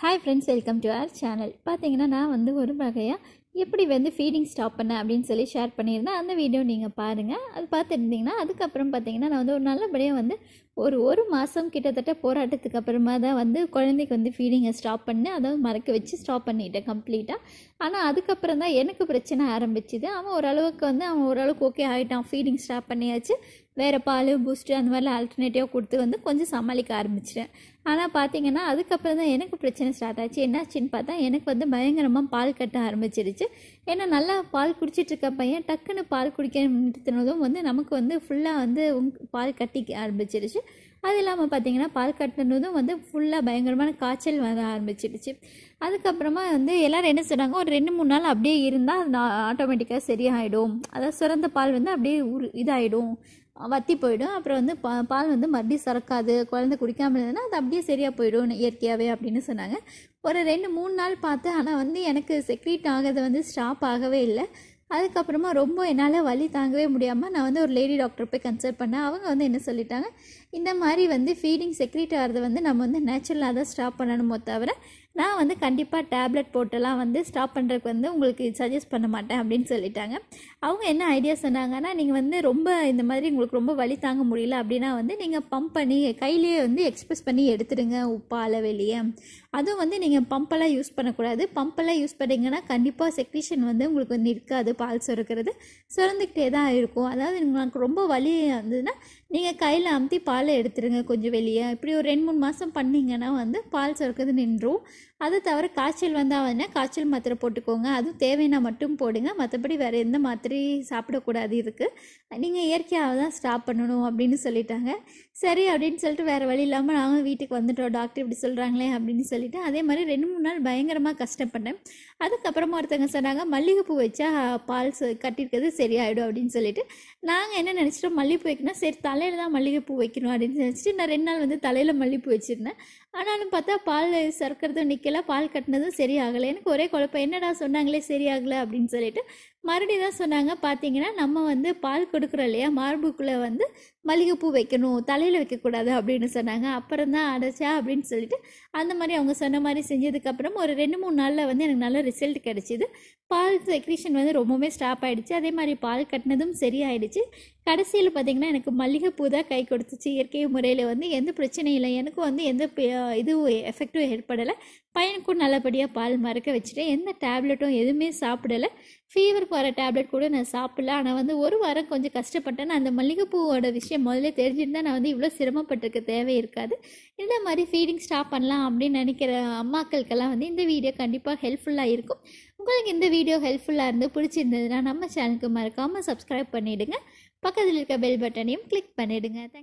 hi friends welcome to our channel பார்த்தீங்கன்னா நான் வந்து ஒரு வகையாக எப்படி வந்து ஃபீடிங் ஸ்டாப் பண்ண அப்படின்னு சொல்லி ஷேர் பண்ணியிருந்தேன் அந்த வீடியோ நீங்கள் பாருங்கள் அது பார்த்துருந்தீங்கன்னா அதுக்கப்புறம் பார்த்தீங்கன்னா நான் வந்து ஒரு நல்லபடியாக வந்து ஒரு ஒரு மாதம் கிட்டத்தட்ட போராட்டத்துக்கு அப்புறமா தான் வந்து குழந்தைக்கு வந்து ஃபீடிங்கை ஸ்டாப் பண்ணேன் அதாவது மறக்க வச்சு ஸ்டாப் பண்ணிட்டேன் கம்ப்ளீட்டாக ஆனால் அதுக்கப்புறம் தான் எனக்கு பிரச்சனை ஆரம்பிச்சுது அவன் ஓரளவுக்கு வந்து அவன் ஓரளவுக்கு ஓகே ஆகிட்டான் ஃபீடிங் ஸ்டாப் பண்ணியாச்சு வேறு பால் பூஸ்ட்டு அந்த மாதிரிலாம் ஆல்டர்னேட்டிவாக கொடுத்து வந்து கொஞ்சம் சமாளிக்க ஆரம்பிச்சிட்டேன் ஆனால் பார்த்தீங்கன்னா அதுக்கப்புறம் தான் எனக்கு பிரச்சனை ஸ்டார்ட் ஆச்சு என்னாச்சுன்னு பார்த்தா எனக்கு வந்து பயங்கரமாக பால் கட்ட ஆரம்பிச்சிருச்சு ஏன்னா நல்லா பால் குடிச்சிட்ருக்க பையன் டக்குன்னு பால் குடிக்க நிறுத்தினதும் வந்து நமக்கு வந்து ஃபுல்லாக வந்து பால் கட்டி ஆரம்பிச்சிருச்சு அது இல்லாமல் பார்த்தீங்கன்னா பால் கட்டினதும் வந்து ஃபுல்லாக பயங்கரமான காய்ச்சல் வர ஆரம்பிச்சிடுச்சு அதுக்கப்புறமா வந்து எல்லோரும் என்ன சொன்னாங்க ஒரு ரெண்டு மூணு நாள் அப்படியே இருந்தால் அது ஆட்டோமேட்டிக்காக சரியாயிடும் அதாவது சுரந்த பால் வந்து அப்படியே உரு இதாகிடும் வத்தி போயிடும் அப்புறம் வந்து பா பால் வந்து மறுபடியும் சுரக்காது குழந்தை குடிக்காமல் இருந்ததுன்னா அது அப்படியே சரியாக போயிடும் இயற்கையாகவே அப்படின்னு சொன்னாங்க ஒரு ரெண்டு மூணு நாள் பார்த்தேன் ஆனால் வந்து எனக்கு செக்ரீட் ஆகிறது வந்து ஸ்டாப் ஆகவே இல்லை அதுக்கப்புறமா ரொம்ப என்னால் வலி தாங்கவே முடியாமல் நான் வந்து ஒரு லேடி டாக்டர் போய் கன்சல்ட் பண்ணேன் அவங்க வந்து என்ன சொல்லிட்டாங்க இந்த மாதிரி வந்து ஃபீடிங் ஆகிறது வந்து நம்ம வந்து நேச்சுரலாக தான் ஸ்டாப் பண்ணணுமோ தவிர நான் வந்து கண்டிப்பாக டேப்லெட் போட்டெல்லாம் வந்து ஸ்டாப் பண்ணுறதுக்கு வந்து உங்களுக்கு சஜஸ்ட் பண்ண மாட்டேன் அப்படின்னு சொல்லிட்டாங்க அவங்க என்ன ஐடியா சொன்னாங்கன்னா நீங்கள் வந்து ரொம்ப இந்த மாதிரி உங்களுக்கு ரொம்ப வலி தாங்க முடியல அப்படின்னா வந்து நீங்கள் பம்ப் பண்ணி கையிலேயே வந்து எக்ஸ்பிரஸ் பண்ணி எடுத்துடுங்க உப்பால் வெளியே அதுவும் வந்து நீங்கள் பம்பெல்லாம் யூஸ் பண்ணக்கூடாது பம்பெல்லாம் யூஸ் பண்ணிங்கன்னா கண்டிப்பாக செக்ரிஷன் வந்து உங்களுக்கு வந்து இருக்காது பால் சுரக்கிறது சுரந்துக்கிட்டே தான் இருக்கும் அதாவது உங்களுக்கு ரொம்ப வலி இருந்ததுன்னா நீங்கள் கையில் அமுத்தி பாலை எடுத்துருங்க கொஞ்சம் வெளியே இப்படி ஒரு ரெண்டு மூணு மாதம் பண்ணிங்கன்னா வந்து பால் சுரக்கிறது நின்றும் அது தவிர காய்ச்சல் வந்தால் காய்ச்சல் மாத்திரை போட்டுக்கோங்க அதுவும் தேவைன்னா மட்டும் போடுங்க மற்றபடி வேறு எந்த மாத்திரை சாப்பிடக்கூடாது இருக்குது நீங்கள் இயற்கையாக தான் ஸ்டாப் பண்ணணும் அப்படின்னு சொல்லிட்டாங்க சரி அப்படின்னு சொல்லிட்டு வேறு வழி இல்லாமல் நாங்கள் வீட்டுக்கு வந்துட்டோம் டாக்டர் இப்படி சொல்கிறாங்களே அப்படின்னு சொல்லிட்டு அதே மாதிரி ரெண்டு மூணு நாள் பயங்கரமாக கஷ்டப்பட்டேன் அதுக்கப்புறமா ஒருத்தங்க சொன்னாங்க மல்லிகைப்பூ வச்சா பால் கட்டியிருக்கிறது சரியாயிடும் அப்படின்னு சொல்லிட்டு நாங்கள் என்ன நினச்சிட்டோம் மல்லிகைப்பூ வைக்கணும் சரி தலையில் தான் மல்லிகைப்பூ வைக்கணும் அப்படின்னு நினச்சிட்டு நான் ரெண்டு நாள் வந்து தலையில் மல்லிகைப்பூ வச்சுருந்தேன் ஆனாலும் பார்த்தா பால் சறுக்கிறதும் நிற்கல பால் கட்டினதும் சரியாகலை எனக்கு ஒரே குழப்பம் என்னடா சொன்னாங்களே சரியாகலை அப்படின்னு சொல்லிட்டு மறுபடியும் தான் சொன்னாங்க பார்த்தீங்கன்னா நம்ம வந்து பால் கொடுக்குறோம் இல்லையா மார்புக்குள்ளே வந்து மல்லிகைப்பூ வைக்கணும் தலையில் வைக்கக்கூடாது அப்படின்னு சொன்னாங்க அப்புறம் தான் அடைச்சா அப்படின்னு சொல்லிட்டு அந்த மாதிரி அவங்க சொன்ன மாதிரி செஞ்சதுக்கப்புறம் ஒரு ரெண்டு மூணு நாளில் வந்து எனக்கு நல்ல ரிசல்ட் கிடச்சிது பால் செக்ரீஷன் வந்து ரொம்பவுமே ஸ்டாப் ஆகிடுச்சு அதே மாதிரி பால் கட்டினதும் சரியாயிடுச்சு கடைசியில் பார்த்திங்கன்னா எனக்கு மல்லிகைப்பூ தான் கை கொடுத்துச்சு இயற்கை முறையில் வந்து எந்த பிரச்சனையும் இல்லை எனக்கும் வந்து எந்த இதுவும் எஃபெக்டும் ஏற்படலை பையனுக்கும் நல்லபடியாக பால் மறக்க வச்சுட்டேன் எந்த டேப்லெட்டும் எதுவுமே சாப்பிடலை ஃபீவர் போகிற டேப்லெட் கூட நான் சாப்பிடல ஆனால் வந்து ஒரு வாரம் கொஞ்சம் கஷ்டப்பட்டேன் நான் அந்த மல்லிகைப்பூவோட விஷயம் முதல்ல தெரிஞ்சுட்டு தான் நான் வந்து இவ்வளோ சிரமப்பட்டிருக்க தேவை இருக்காது இந்த மாதிரி ஃபீடிங் ஸ்டாப் பண்ணலாம் அப்படின்னு நினைக்கிற அம்மாக்களுக்கெல்லாம் வந்து இந்த வீடியோ கண்டிப்பாக ஹெல்ப்ஃபுல்லாக இருக்கும் உங்களுக்கு இந்த வீடியோ ஹெல்ப்ஃபுல்லாக இருந்து பிடிச்சிருந்ததுன்னா நம்ம சேனலுக்கு மறக்காமல் சப்ஸ்கிரைப் பண்ணிவிடுங்க பக்கத்தில் இருக்க பெல் பட்டனையும் கிளிக் பண்ணிவிடுங்க